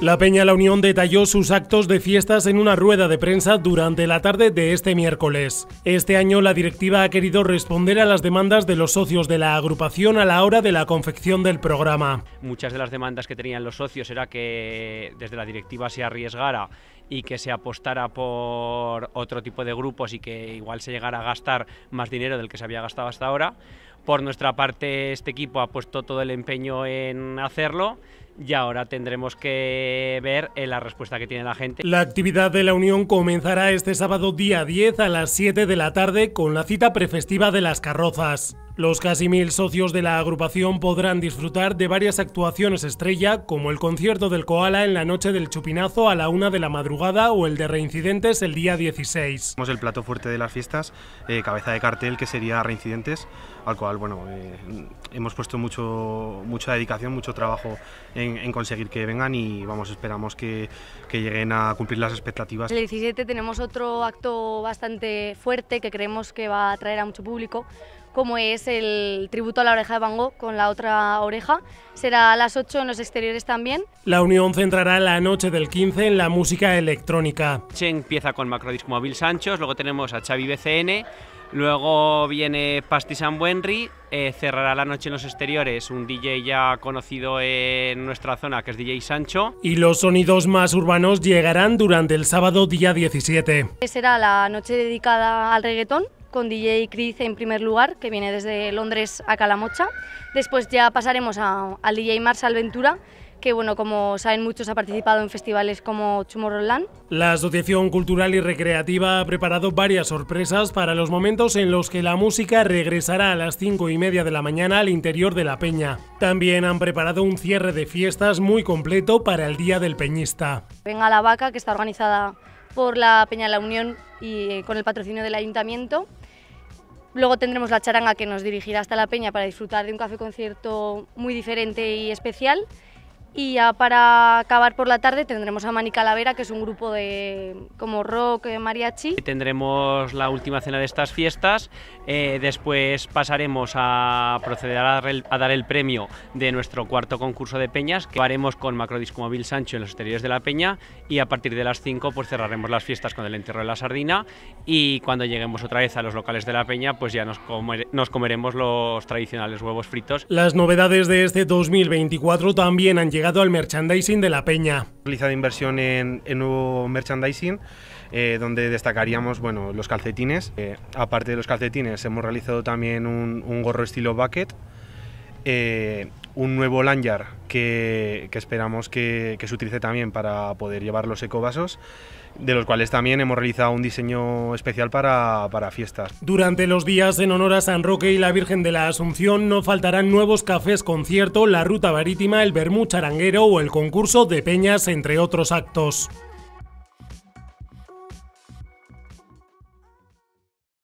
La Peña La Unión detalló sus actos de fiestas en una rueda de prensa durante la tarde de este miércoles. Este año la directiva ha querido responder a las demandas de los socios de la agrupación a la hora de la confección del programa. Muchas de las demandas que tenían los socios era que desde la directiva se arriesgara y que se apostara por otro tipo de grupos y que igual se llegara a gastar más dinero del que se había gastado hasta ahora. Por nuestra parte, este equipo ha puesto todo el empeño en hacerlo y ahora tendremos que ver eh, la respuesta que tiene la gente. La actividad de la Unión comenzará este sábado día 10 a las 7 de la tarde con la cita prefestiva de las carrozas. Los casi mil socios de la agrupación podrán disfrutar de varias actuaciones estrella, como el concierto del Koala en la noche del Chupinazo a la una de la madrugada o el de Reincidentes el día 16. Tenemos el plato fuerte de las fiestas, eh, cabeza de cartel que sería Reincidentes, al cual bueno, eh, hemos puesto mucho, mucha dedicación, mucho trabajo en, conseguir que vengan y vamos, esperamos que, que lleguen a cumplir las expectativas. El 17 tenemos otro acto bastante fuerte que creemos que va a atraer a mucho público como es el tributo a la oreja de Van Gogh con la otra oreja. Será a las 8 en los exteriores también. La unión centrará la noche del 15 en la música electrónica. Se empieza con Macrodisco Móvil Sanchos, luego tenemos a Xavi BCN, Luego viene Pasti San Buenri, eh, cerrará la noche en los exteriores un DJ ya conocido en nuestra zona, que es DJ Sancho. Y los sonidos más urbanos llegarán durante el sábado día 17. Será la noche dedicada al reggaetón, con DJ Chris en primer lugar, que viene desde Londres a Calamocha. Después ya pasaremos al DJ Marshall Ventura, que bueno, como saben muchos ha participado en festivales como chumorroland La Asociación Cultural y Recreativa ha preparado varias sorpresas para los momentos en los que la música regresará a las 5 y media de la mañana al interior de la peña. También han preparado un cierre de fiestas muy completo para el Día del Peñista. Venga la vaca que está organizada por la Peña La Unión y eh, con el patrocinio del Ayuntamiento. Luego tendremos la charanga que nos dirigirá hasta la Peña para disfrutar de un café concierto muy diferente y especial. Y ya para acabar por la tarde tendremos a Mani Calavera, que es un grupo de como rock, eh, mariachi. tendremos la última cena de estas fiestas. Eh, después pasaremos a proceder a, dar el premio de nuestro cuarto concurso de peñas, que haremos con Macrodisco Móvil Sancho en los exteriores de la peña. Y a partir de las 5 pues cerraremos las fiestas con el Enterro de la sardina. Y cuando lleguemos otra vez a los locales de la peña, pues ya nos, nos comeremos los tradicionales huevos fritos. Las novedades de este 2024 también han llegado al merchandising de la peña. Realizado inversión en, nuevo merchandising. Eh, donde destacaríamos bueno, los calcetines. Eh, aparte de los calcetines, hemos realizado también un, gorro estilo bucket, eh, un nuevo lanyard que, esperamos que, se utilice también para poder llevar los ecovasos, de los cuales también hemos realizado un diseño especial para, para fiestas. Durante los días en honor a San Roque y la Virgen de la Asunción no faltarán nuevos cafés concierto, la ruta marítima, el Bermú charanguero o el concurso de peñas, entre otros actos.